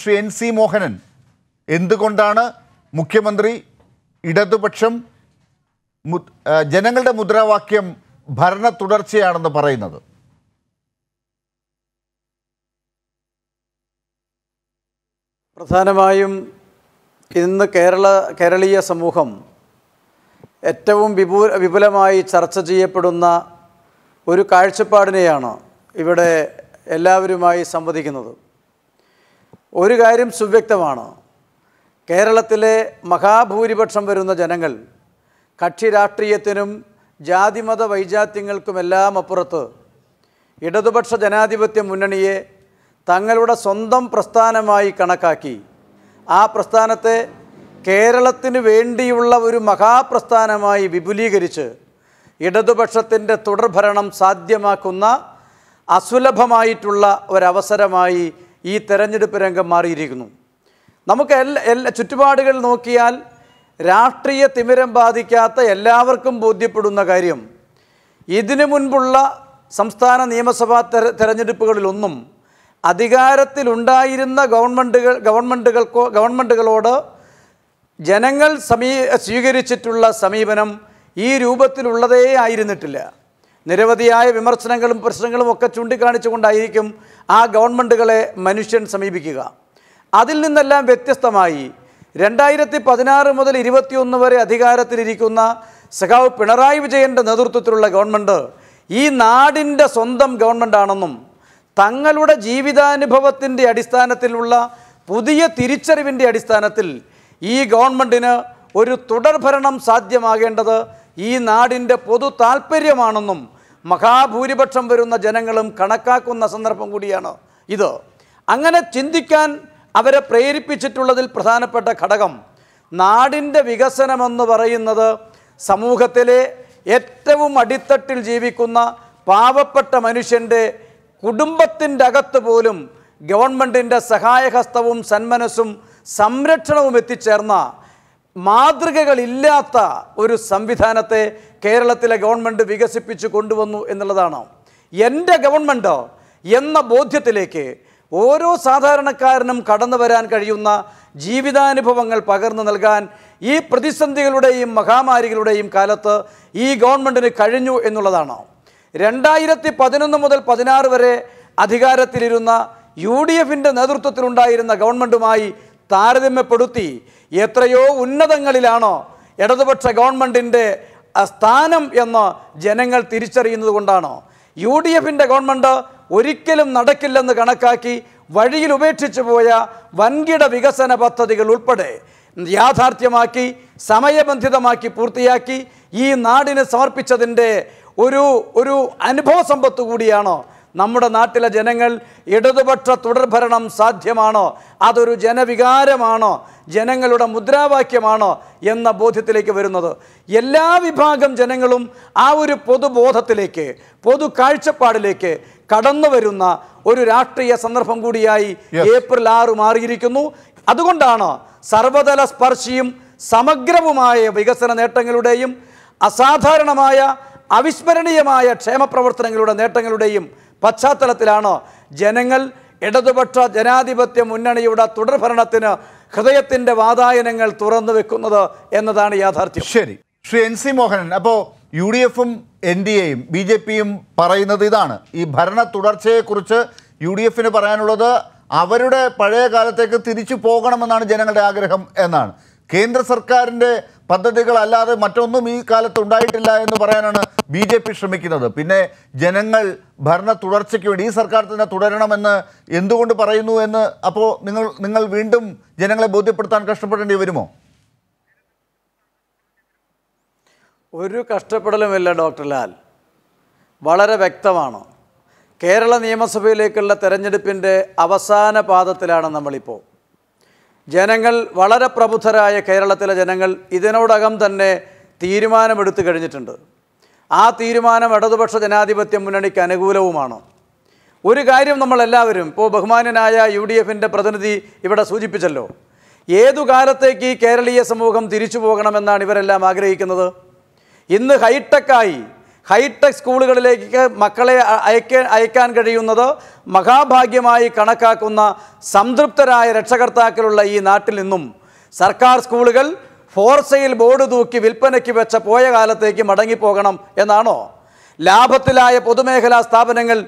Shri N C Mohanan എന്തുകൊണ്ടാണ് മുഖ്യമന്ത്രി ഇടതുപക്ഷം ജനങ്ങളുടെ മുദ്രാവാക്യം ഭരണ തുടർച്ചയാണെന്ന് പറയുന്നത് പ്രധാനമായും ഇന്ന് കേരള കേരളീയ സമൂഹം ഏറ്റവും വിപു വിപുലമായി ചർച്ച ചെയ്യപ്പെടുന്ന ഒരു കാഴ്ചപ്പാടിനെയാണ് ഇവിടെ എല്ലാവരുമായി സംവദിക്കുന്നത് ഒരു കാര്യം സുവ്യക്തമാണ് കേരളത്തിലെ മഹാഭൂരിപക്ഷം വരുന്ന ജനങ്ങൾ കക്ഷി രാഷ്ട്രീയത്തിനും ജാതിമത വൈജാത്യങ്ങൾക്കുമെല്ലാം അപ്പുറത്ത് ഇടതുപക്ഷ ജനാധിപത്യ മുന്നണിയെ തങ്ങളുടെ സ്വന്തം പ്രസ്ഥാനമായി കണക്കാക്കി ആ പ്രസ്ഥാനത്തെ കേരളത്തിന് വേണ്ടിയുള്ള ഒരു മഹാപ്രസ്ഥാനമായി വിപുലീകരിച്ച് ഇടതുപക്ഷത്തിൻ്റെ തുടർഭരണം സാധ്യമാക്കുന്ന അസുലഭമായിട്ടുള്ള ഒരവസരമായി ഈ തെരഞ്ഞെടുപ്പ് രംഗം മാറിയിരിക്കുന്നു നമുക്ക് എല്ലാ എല്ലാ ചുറ്റുപാടുകൾ നോക്കിയാൽ രാഷ്ട്രീയ തിമിരം ബാധിക്കാത്ത എല്ലാവർക്കും ബോധ്യപ്പെടുന്ന കാര്യം ഇതിനു മുൻപുള്ള സംസ്ഥാന നിയമസഭാ തെര തെരഞ്ഞെടുപ്പുകളിലൊന്നും അധികാരത്തിലുണ്ടായിരുന്ന ഗവൺമെൻറ്റുകൾ ഗവൺമെൻറ്റുകൾക്കോ ഗവൺമെൻറ്റുകളോട് ജനങ്ങൾ സമീ സ്വീകരിച്ചിട്ടുള്ള സമീപനം ഈ രൂപത്തിലുള്ളതേ ആയിരുന്നിട്ടില്ല നിരവധിയായ വിമർശനങ്ങളും പ്രശ്നങ്ങളും ഒക്കെ ചൂണ്ടിക്കാണിച്ചുകൊണ്ടായിരിക്കും ആ ഗവൺമെൻറ്റുകളെ മനുഷ്യൻ സമീപിക്കുക അതിൽ നിന്നെല്ലാം വ്യത്യസ്തമായി രണ്ടായിരത്തി പതിനാറ് മുതൽ ഇരുപത്തിയൊന്ന് വരെ അധികാരത്തിലിരിക്കുന്ന സഖാവ് പിണറായി വിജയൻ്റെ നേതൃത്വത്തിലുള്ള ഗവൺമെൻറ് ഈ നാടിൻ്റെ സ്വന്തം ഗവൺമെൻറ്റാണെന്നും തങ്ങളുടെ ജീവിതാനുഭവത്തിൻ്റെ അടിസ്ഥാനത്തിലുള്ള പുതിയ തിരിച്ചറിവിൻ്റെ അടിസ്ഥാനത്തിൽ ഈ ഗവൺമെൻറ്റിന് ഒരു തുടർഭരണം സാധ്യമാകേണ്ടത് ഈ നാടിൻ്റെ പൊതു താല്പര്യമാണെന്നും മഹാഭൂരിപക്ഷം വരുന്ന ജനങ്ങളും കണക്കാക്കുന്ന സന്ദർഭം കൂടിയാണ് ഇത് അങ്ങനെ ചിന്തിക്കാൻ അവരെ പ്രേരിപ്പിച്ചിട്ടുള്ളതിൽ പ്രധാനപ്പെട്ട ഘടകം നാടിൻ്റെ വികസനമെന്ന് പറയുന്നത് സമൂഹത്തിലെ ഏറ്റവും അടിത്തട്ടിൽ ജീവിക്കുന്ന പാവപ്പെട്ട മനുഷ്യൻ്റെ കുടുംബത്തിൻ്റെ അകത്ത് പോലും ഗവൺമെൻറ്റിൻ്റെ സഹായഹസ്തവും സന്മനസ്സും സംരക്ഷണവും എത്തിച്ചേർന്ന മാതൃകകളില്ലാത്ത ഒരു സംവിധാനത്തെ കേരളത്തിലെ ഗവൺമെൻറ് വികസിപ്പിച്ചു കൊണ്ടുവന്നു എന്നുള്ളതാണ് എൻ്റെ ഗവൺമെൻറ് എന്ന ബോധ്യത്തിലേക്ക് ഓരോ സാധാരണക്കാരനും കടന്നു വരാൻ കഴിയുന്ന ജീവിതാനുഭവങ്ങൾ പകർന്നു നൽകാൻ ഈ പ്രതിസന്ധികളുടെയും മഹാമാരികളുടെയും കാലത്ത് ഈ ഗവൺമെൻറ്റിന് കഴിഞ്ഞു എന്നുള്ളതാണ് രണ്ടായിരത്തി പതിനൊന്ന് മുതൽ പതിനാറ് വരെ അധികാരത്തിലിരുന്ന യു ഡി എഫിൻ്റെ നേതൃത്വത്തിലുണ്ടായിരുന്ന ഗവൺമെൻറ്റുമായി താരതമ്യപ്പെടുത്തി എത്രയോ ഉന്നതങ്ങളിലാണോ ഇടതുപക്ഷ ഗവൺമെൻറ്റിൻ്റെ സ്ഥാനം എന്ന് ജനങ്ങൾ തിരിച്ചറിയുന്നത് കൊണ്ടാണോ യു ഡി എഫിൻ്റെ ഗവൺമെൻറ് ഒരിക്കലും നടക്കില്ലെന്ന് കണക്കാക്കി വഴിയിൽ ഉപേക്ഷിച്ചു പോയ വൻകിട വികസന പദ്ധതികൾ ഉൾപ്പെടെ യാഥാർത്ഥ്യമാക്കി സമയബന്ധിതമാക്കി പൂർത്തിയാക്കി ഈ നാടിന് സമർപ്പിച്ചതിൻ്റെ ഒരു ഒരു അനുഭവ സമ്പത്ത് കൂടിയാണോ നമ്മുടെ നാട്ടിലെ ജനങ്ങൾ ഇടതുപക്ഷ തുടർഭരണം സാധ്യമാണോ അതൊരു ജനവികാരമാണോ ജനങ്ങളുടെ മുദ്രാവാക്യമാണോ എന്ന ബോധ്യത്തിലേക്ക് വരുന്നത് എല്ലാ വിഭാഗം ജനങ്ങളും ആ ഒരു പൊതുബോധത്തിലേക്ക് പൊതു കാഴ്ചപ്പാടിലേക്ക് കടന്നു വരുന്ന ഒരു രാഷ്ട്രീയ സന്ദർഭം കൂടിയായി ഏപ്രിൽ ആറ് മാറിയിരിക്കുന്നു അതുകൊണ്ടാണ് സർവതല സ്പർശിയും സമഗ്രവുമായ വികസന നേട്ടങ്ങളുടെയും അസാധാരണമായ അവിസ്മരണീയമായ ക്ഷേമ പ്രവർത്തനങ്ങളുടെ നേട്ടങ്ങളുടെയും പശ്ചാത്തലത്തിലാണ് ജനങ്ങൾ ഇടതുപക്ഷ ജനാധിപത്യ മുന്നണിയുടെ തുടർഭരണത്തിന് ഹൃദയത്തിന്റെ വാതായനങ്ങൾ തുറന്നു വെക്കുന്നത് എന്നതാണ് യാഥാർത്ഥ്യം ശരി ശ്രീ എൻ സി മോഹനൻ അപ്പോൾ യു ഡി എഫും എൻ ഡി എയും ബി ജെ പിയും പറയുന്നത് ഇതാണ് ഈ ഭരണ തുടർച്ചയെക്കുറിച്ച് യു ഡി എഫിന് പറയാനുള്ളത് അവരുടെ പഴയ കാലത്തേക്ക് തിരിച്ചു പോകണമെന്നാണ് ജനങ്ങളുടെ ആഗ്രഹം എന്നാണ് കേന്ദ്ര സർക്കാരിൻ്റെ പദ്ധതികളല്ലാതെ മറ്റൊന്നും ഈ കാലത്ത് ഉണ്ടായിട്ടില്ല എന്ന് പറയാനാണ് ബി ജെ പി ശ്രമിക്കുന്നത് പിന്നെ ജനങ്ങൾ ഭരണ തുടർച്ചയ്ക്ക് വേണ്ടി ഈ സർക്കാർ തന്നെ തുടരണമെന്ന് എന്തുകൊണ്ട് പറയുന്നു എന്ന് അപ്പോൾ നിങ്ങൾ നിങ്ങൾ വീണ്ടും ജനങ്ങളെ ബോധ്യപ്പെടുത്താൻ കഷ്ടപ്പെടേണ്ടി വരുമോ ഒരു കഷ്ടപ്പെടലുമില്ല ഡോക്ടർ ലാൽ വളരെ വ്യക്തമാണ് കേരള നിയമസഭയിലേക്കുള്ള തെരഞ്ഞെടുപ്പിൻ്റെ അവസാന പാദത്തിലാണ് നമ്മളിപ്പോൾ ജനങ്ങൾ വളരെ പ്രബുദ്ധരായ കേരളത്തിലെ ജനങ്ങൾ ഇതിനോടകം തന്നെ തീരുമാനമെടുത്തു കഴിഞ്ഞിട്ടുണ്ട് ആ തീരുമാനം ഇടതുപക്ഷ ജനാധിപത്യ മുന്നണിക്ക് അനുകൂലവുമാണ് ഒരു കാര്യം നമ്മളെല്ലാവരും ഇപ്പോൾ ബഹുമാനനായ യു ഡി എഫിൻ്റെ പ്രതിനിധി ഇവിടെ സൂചിപ്പിച്ചല്ലോ ഏതു കാലത്തേക്ക് ഈ കേരളീയ സമൂഹം തിരിച്ചു പോകണമെന്നാണ് ഇവരെല്ലാം ആഗ്രഹിക്കുന്നത് ഇന്ന് ഹൈടെക്കായി ഹൈടെക് സ്കൂളുകളിലേക്ക് മക്കളെ അയക്കാൻ അയക്കാൻ കഴിയുന്നത് മഹാഭാഗ്യമായി കണക്കാക്കുന്ന സംതൃപ്തരായ രക്ഷകർത്താക്കളുള്ള ഈ നാട്ടിൽ നിന്നും സർക്കാർ സ്കൂളുകൾ ഫോർസയിൽ ബോർഡ് തൂക്കി വിൽപ്പനയ്ക്ക് വെച്ച പോയ കാലത്തേക്ക് മടങ്ങിപ്പോകണം എന്നാണോ ലാഭത്തിലായ പൊതുമേഖലാ സ്ഥാപനങ്ങൾ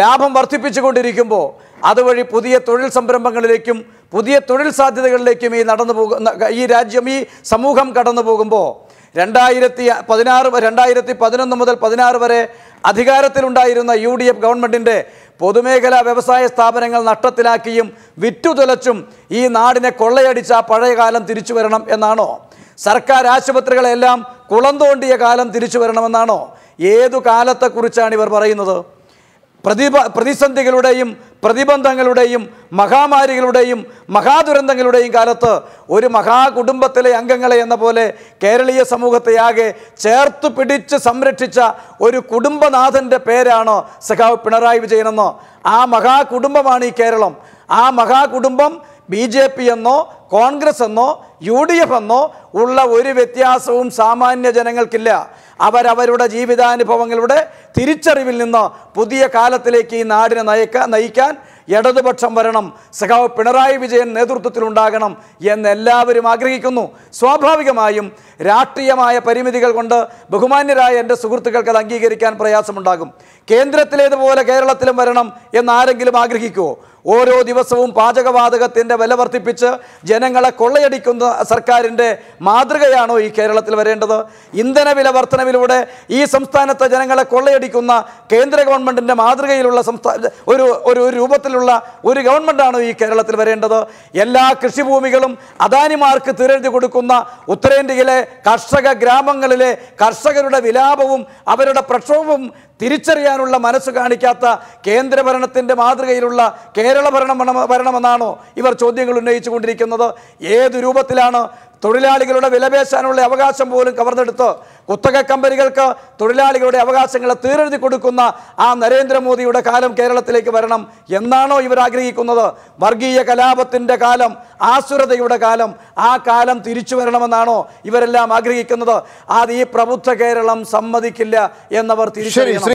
ലാഭം വർദ്ധിപ്പിച്ചുകൊണ്ടിരിക്കുമ്പോൾ അതുവഴി പുതിയ തൊഴിൽ സംരംഭങ്ങളിലേക്കും പുതിയ തൊഴിൽ സാധ്യതകളിലേക്കും ഈ നടന്നു പോകുന്ന ഈ രാജ്യം ഈ സമൂഹം കടന്നു പോകുമ്പോൾ രണ്ടായിരത്തി പതിനാറ് രണ്ടായിരത്തി പതിനൊന്ന് മുതൽ പതിനാറ് വരെ അധികാരത്തിലുണ്ടായിരുന്ന യു ഡി എഫ് ഗവൺമെൻറ്റിൻ്റെ പൊതുമേഖലാ വ്യവസായ സ്ഥാപനങ്ങൾ നഷ്ടത്തിലാക്കിയും വിറ്റുതുലച്ചും ഈ നാടിനെ കൊള്ളയടിച്ച പഴയ കാലം തിരിച്ചു വരണം എന്നാണോ സർക്കാർ ആശുപത്രികളെല്ലാം കുളം തോണ്ടിയ കാലം തിരിച്ചു വരണമെന്നാണോ ഏതു കാലത്തെക്കുറിച്ചാണ് ഇവർ പറയുന്നത് പ്രതിഭ പ്രതിസന്ധികളുടെയും പ്രതിബന്ധങ്ങളുടെയും മഹാമാരികളുടെയും മഹാദുരന്തങ്ങളുടെയും കാലത്ത് ഒരു മഹാകുടുംബത്തിലെ അംഗങ്ങളെ എന്ന പോലെ കേരളീയ സമൂഹത്തെയാകെ ചേർത്ത് പിടിച്ച് സംരക്ഷിച്ച ഒരു കുടുംബനാഥൻ്റെ പേരാണ് സഖാവ് പിണറായി വിജയനെന്നോ ആ മഹാകുടുംബമാണ് ഈ കേരളം ആ മഹാകുടുംബം ബി ജെ പി എന്നോ കോൺഗ്രസ് എന്നോ യു ഡി എഫ് എന്നോ ഉള്ള ഒരു വ്യത്യാസവും സാമാന്യ ജനങ്ങൾക്കില്ല അവരവരുടെ ജീവിതാനുഭവങ്ങളുടെ തിരിച്ചറിവിൽ നിന്ന് പുതിയ കാലത്തിലേക്ക് ഈ നാടിനെ നയിക്കാൻ നയിക്കാൻ ഇടതുപക്ഷം വരണം സഖാവ് പിണറായി വിജയൻ നേതൃത്വത്തിലുണ്ടാകണം എന്ന് എല്ലാവരും ആഗ്രഹിക്കുന്നു സ്വാഭാവികമായും രാഷ്ട്രീയമായ പരിമിതികൾ കൊണ്ട് ബഹുമാന്യരായ എൻ്റെ സുഹൃത്തുക്കൾക്ക് അത് അംഗീകരിക്കാൻ പ്രയാസമുണ്ടാകും കേന്ദ്രത്തിലേതുപോലെ കേരളത്തിലും വരണം എന്നാരെങ്കിലും ആഗ്രഹിക്കുമോ ഓരോ ദിവസവും പാചകവാതകത്തിൻ്റെ വില വർദ്ധിപ്പിച്ച് ജനങ്ങളെ കൊള്ളയടിക്കുന്ന സർക്കാരിൻ്റെ മാതൃകയാണോ ഈ കേരളത്തിൽ വരേണ്ടത് ഇന്ധന വില വർധനവിലൂടെ ഈ സംസ്ഥാനത്തെ ജനങ്ങളെ കൊള്ളയടിക്കുന്ന കേന്ദ്ര ഗവൺമെൻറ്റിൻ്റെ മാതൃകയിലുള്ള സംസ്ഥാന ഒരു ഒരു രൂപത്തിലുള്ള ഒരു ഗവൺമെൻറ്റാണോ ഈ കേരളത്തിൽ വരേണ്ടത് എല്ലാ കൃഷിഭൂമികളും അദാനിമാർക്ക് തിരഞ്ഞു കൊടുക്കുന്ന ഉത്തരേന്ത്യയിലെ കർഷക ഗ്രാമങ്ങളിലെ കർഷകരുടെ വിലാപവും അവരുടെ പ്രക്ഷോഭവും തിരിച്ചറിയാനുള്ള മനസ്സ് കാണിക്കാത്ത കേന്ദ്രഭരണത്തിൻ്റെ മാതൃകയിലുള്ള കേരള ഭരണം ഭരണമെന്നാണോ ഇവർ ചോദ്യങ്ങൾ ഉന്നയിച്ചു കൊണ്ടിരിക്കുന്നത് ഏത് രൂപത്തിലാണ് തൊഴിലാളികളുടെ വിലപേശാനുള്ള അവകാശം പോലും കവർന്നെടുത്ത് കുത്തക കമ്പനികൾക്ക് തൊഴിലാളികളുടെ അവകാശങ്ങളെ തീരെഴുതി കൊടുക്കുന്ന ആ നരേന്ദ്രമോദിയുടെ കാലം കേരളത്തിലേക്ക് വരണം എന്നാണോ ഇവർ ആഗ്രഹിക്കുന്നത് വർഗീയ കലാപത്തിൻ്റെ കാലം ആസുരതയുടെ കാലം ആ കാലം തിരിച്ചു വരണമെന്നാണോ ഇവരെല്ലാം ആഗ്രഹിക്കുന്നത് അത് ഈ പ്രബുദ്ധ കേരളം സമ്മതിക്കില്ല എന്നവർ തിരിച്ചറിയണം